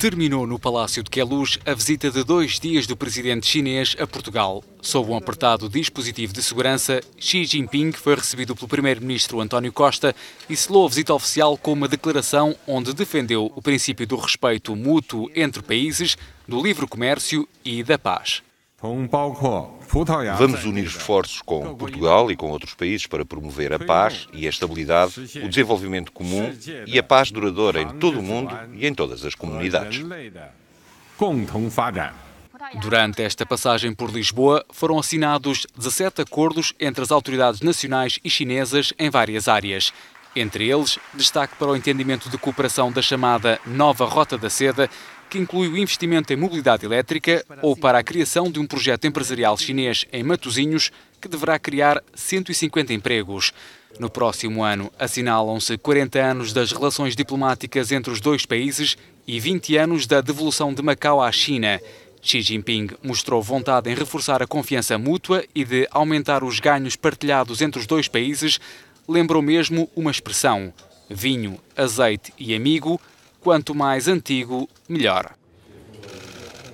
terminou no Palácio de Queluz a visita de dois dias do presidente chinês a Portugal. Sob um apertado dispositivo de segurança, Xi Jinping foi recebido pelo primeiro-ministro António Costa e selou a visita oficial com uma declaração onde defendeu o princípio do respeito mútuo entre países, do livre comércio e da paz. Vamos unir esforços com Portugal e com outros países para promover a paz e a estabilidade, o desenvolvimento comum e a paz duradoura em todo o mundo e em todas as comunidades. Durante esta passagem por Lisboa, foram assinados 17 acordos entre as autoridades nacionais e chinesas em várias áreas. Entre eles, destaque para o entendimento de cooperação da chamada Nova Rota da Seda, que inclui o investimento em mobilidade elétrica ou para a criação de um projeto empresarial chinês em Matosinhos que deverá criar 150 empregos. No próximo ano, assinalam-se 40 anos das relações diplomáticas entre os dois países e 20 anos da devolução de Macau à China. Xi Jinping mostrou vontade em reforçar a confiança mútua e de aumentar os ganhos partilhados entre os dois países, lembrou mesmo uma expressão: vinho, azeite e amigo quanto mais antigo, melhor.